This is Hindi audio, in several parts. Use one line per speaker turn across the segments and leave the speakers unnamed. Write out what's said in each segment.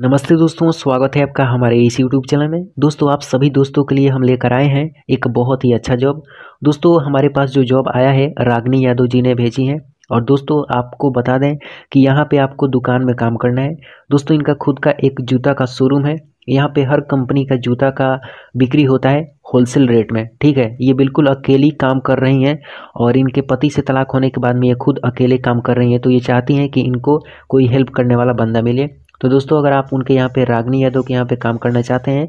नमस्ते दोस्तों स्वागत है आपका हमारे इस यूट्यूब चैनल में दोस्तों आप सभी दोस्तों के लिए हम लेकर आए हैं एक बहुत ही अच्छा जॉब दोस्तों हमारे पास जो जॉब आया है रागनी यादव जी ने भेजी है और दोस्तों आपको बता दें कि यहाँ पे आपको दुकान में काम करना है दोस्तों इनका खुद का एक जूता का शोरूम है यहाँ पे हर कंपनी का जूता का बिक्री होता है होलसेल रेट में ठीक है ये बिल्कुल अकेली काम कर रही हैं और इनके पति से तलाक होने के बाद में ये खुद अकेले काम कर रही हैं तो ये चाहती हैं कि इनको कोई हेल्प करने वाला बंदा मिले तो दोस्तों अगर आप उनके यहाँ पे रागनी यादव के यहाँ पे काम करना चाहते हैं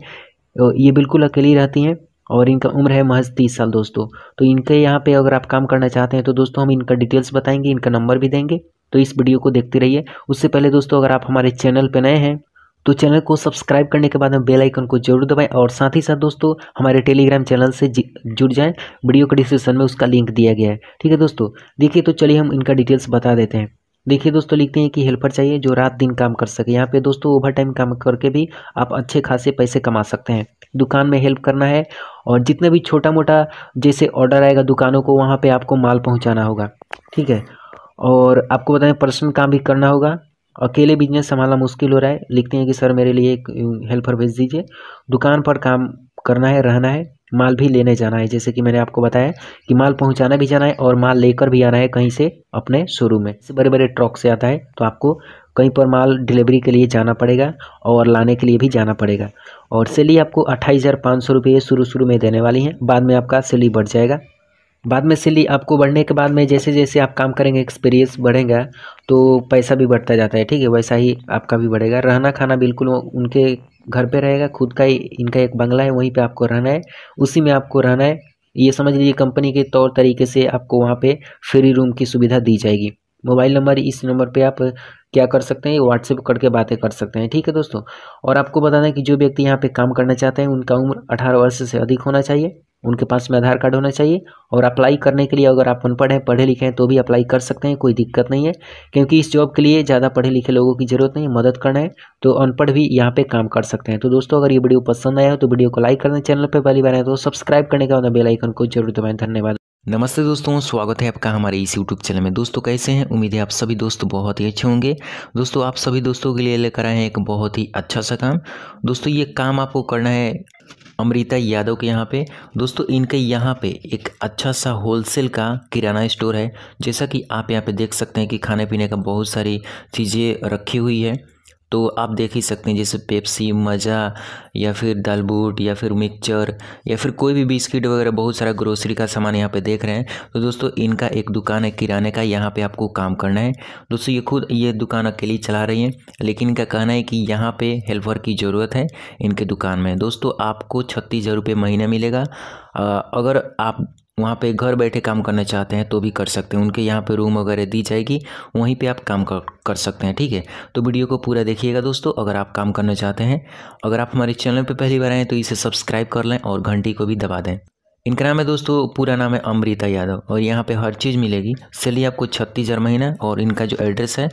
तो ये बिल्कुल अकेली रहती हैं और इनका उम्र है महज तीस साल दोस्तों तो इनके यहाँ पे अगर आप काम करना चाहते हैं तो दोस्तों हम इनका डिटेल्स बताएंगे इनका नंबर भी देंगे तो इस वीडियो को देखते रहिए उससे पहले दोस्तों अगर आप हमारे चैनल पर नए हैं तो चैनल को सब्सक्राइब करने के बाद हम बेल आइकन को जरूर दबाएं और साथ ही साथ दोस्तों हमारे टेलीग्राम चैनल से जुड़ जाएँ वीडियो के डिस्क्रिप्शन में उसका लिंक दिया गया है ठीक है दोस्तों देखिए तो चलिए हम इनका डिटेल्स बता देते हैं देखिए दोस्तों लिखते हैं कि हेल्पर चाहिए जो रात दिन काम कर सके यहाँ पे दोस्तों ओवर टाइम काम करके भी आप अच्छे खासे पैसे कमा सकते हैं दुकान में हेल्प करना है और जितना भी छोटा मोटा जैसे ऑर्डर आएगा दुकानों को वहाँ पे आपको माल पहुँचाना होगा ठीक है और आपको बताएं पर्सनल काम भी करना होगा अकेले बिजनेस संभालना मुश्किल हो रहा है लिखते हैं कि सर मेरे लिए एक हेल्पर भेज दीजिए दुकान पर काम करना है रहना है माल भी लेने जाना है जैसे कि मैंने आपको बताया कि माल पहुंचाना भी जाना है और माल लेकर भी आना है कहीं से अपने शोरूम में बड़े बड़े ट्रक से आता है तो आपको कहीं पर माल डिलीवरी के लिए जाना पड़ेगा और लाने के लिए भी जाना पड़ेगा और सेली आपको अट्ठाईस हज़ार पाँच सौ रुपये शुरू शुरू में देने वाली हैं बाद में आपका सेली बढ़ जाएगा बाद में सैली आपको बढ़ने के बाद में जैसे जैसे आप काम करेंगे एक्सपीरियंस बढ़ेगा तो पैसा भी बढ़ता जाता है ठीक है वैसा ही आपका भी बढ़ेगा रहना खाना बिल्कुल उनके घर पे रहेगा खुद का ही इनका एक बंगला है वहीं पे आपको रहना है उसी में आपको रहना है ये समझ लीजिए कंपनी के तौर तरीके से आपको वहाँ पे फ्री रूम की सुविधा दी जाएगी मोबाइल नंबर इस नंबर पे आप क्या कर सकते हैं व्हाट्सएप करके बातें कर सकते हैं ठीक है दोस्तों और आपको बताना है कि जो व्यक्ति यहाँ पे काम करना चाहते हैं उनका उम्र अठारह वर्ष से अधिक होना चाहिए उनके पास में आधार कार्ड होना चाहिए और अप्लाई करने के लिए अगर आप अनपढ़ हैं पढ़े लिखे हैं तो भी अप्लाई कर सकते हैं कोई दिक्कत नहीं है क्योंकि इस जॉब के लिए ज़्यादा पढ़े लिखे लोगों की ज़रूरत नहीं मदद करना है तो अनपढ़ भी यहाँ पे काम कर सकते हैं तो दोस्तों अगर ये वीडियो पसंद आया हो तो वीडियो को लाइक करना चैनल पर पहली बार आए तो सब्सक्राइब करने के बाद बेलाइकन को जरूर दबाएं धन्यवाद नमस्ते दोस्तों स्वागत है आपका हमारे इस यूट्यूब चैनल में दोस्तों कैसे हैं उम्मीद है आप सभी दोस्त बहुत ही अच्छे होंगे दोस्तों आप सभी दोस्तों के लिए लेकर आए हैं एक बहुत ही अच्छा सा काम दोस्तों ये काम आपको करना है अमृता यादव के यहाँ पे दोस्तों इनके यहाँ पे एक अच्छा सा होलसेल का किराना स्टोर है जैसा कि आप यहाँ पे देख सकते हैं कि खाने पीने का बहुत सारी चीज़ें रखी हुई है तो आप देख ही सकते हैं जैसे पेप्सी मज़ा या फिर दाल बूट या फिर मिक्सचर या फिर कोई भी बिस्किट वगैरह बहुत सारा ग्रोसरी का सामान यहाँ पे देख रहे हैं तो दोस्तों इनका एक दुकान है किराने का यहाँ पे आपको काम करना है दोस्तों ये खुद ये दुकान अकेली चला रही है लेकिन इनका कहना है कि यहाँ पर हेल्पर की ज़रूरत है इनके दुकान में दोस्तों आपको छत्तीस हज़ार रुपये महीना मिलेगा अगर आप वहाँ पे घर बैठे काम करना चाहते हैं तो भी कर सकते हैं उनके यहाँ पे रूम वगैरह दी जाएगी वहीं पे आप काम कर कर सकते हैं ठीक है तो वीडियो को पूरा देखिएगा दोस्तों अगर आप काम करना चाहते हैं अगर आप हमारे चैनल पर पहली बार आएँ तो इसे सब्सक्राइब कर लें और घंटी को भी दबा दें इनका नाम है दोस्तों पूरा नाम है अमृता यादव और यहाँ पर हर चीज़ मिलेगी चलिए आपको छत्तीस हर महीना और इनका जो एड्रेस है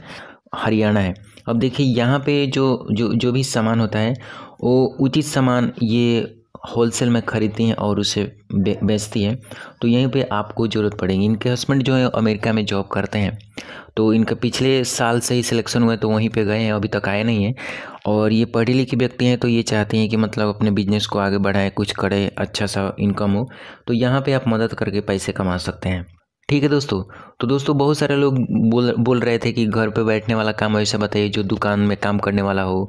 हरियाणा है अब देखिए यहाँ पे जो जो जो भी सामान होता है वो उचित सामान ये होलसेल में ख़रीदती हैं और उसे बेचती हैं तो यहीं पे आपको ज़रूरत पड़ेगी इनके हस्बैंड जो है अमेरिका में जॉब करते हैं तो इनका पिछले साल से ही सिलेक्शन हुआ है तो वहीं पे गए हैं अभी तक आए नहीं हैं और ये पढ़े लिखे व्यक्ति हैं तो ये चाहती हैं कि मतलब अपने बिजनेस को आगे बढ़ाएं कुछ करें अच्छा सा इनकम हो तो यहाँ पर आप मदद करके पैसे कमा सकते हैं ठीक है दोस्तों तो दोस्तों बहुत सारे लोग बोल बोल रहे थे कि घर पे बैठने वाला काम ऐसा बताइए जो दुकान में काम करने वाला हो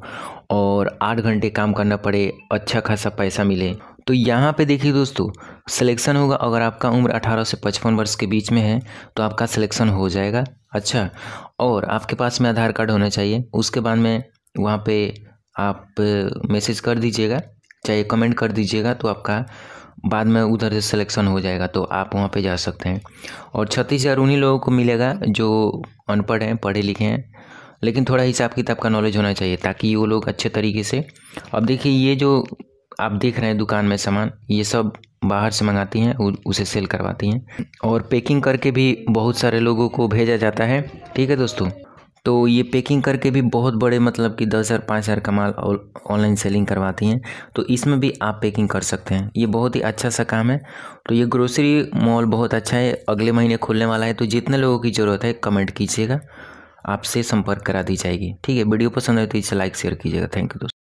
और आठ घंटे काम करना पड़े अच्छा खासा पैसा मिले तो यहाँ पे देखिए दोस्तों सिलेक्शन होगा अगर आपका उम्र 18 से 55 वर्ष के बीच में है तो आपका सिलेक्शन हो जाएगा अच्छा और आपके पास में आधार कार्ड होना चाहिए उसके बाद में वहाँ पे आप मैसेज कर दीजिएगा चाहे कमेंट कर दीजिएगा तो आपका बाद में उधर से सिलेक्शन हो जाएगा तो आप वहाँ पे जा सकते हैं और छत्तीस हज़ार उन्हीं लोगों को मिलेगा जो अनपढ़ हैं पढ़े लिखे हैं लेकिन थोड़ा हिसाब किताब का नॉलेज होना चाहिए ताकि वो लोग अच्छे तरीके से अब देखिए ये जो आप देख रहे हैं दुकान में सामान ये सब बाहर से मंगाती हैं उसे सेल करवाती हैं और पैकिंग करके भी बहुत सारे लोगों को भेजा जाता है ठीक है दोस्तों तो ये पैकिंग करके भी बहुत बड़े मतलब कि दस हज़ार पाँच हज़ार का माल ऑनलाइन सेलिंग करवाती हैं तो इसमें भी आप पैकिंग कर सकते हैं ये बहुत ही अच्छा सा काम है तो ये ग्रोसरी मॉल बहुत अच्छा है अगले महीने खुलने वाला है तो जितने लोगों की ज़रूरत है कमेंट कीजिएगा आपसे संपर्क करा दी जाएगी ठीक है वीडियो पसंद आए तो इसे लाइक शेयर कीजिएगा थैंक यू दोस्तों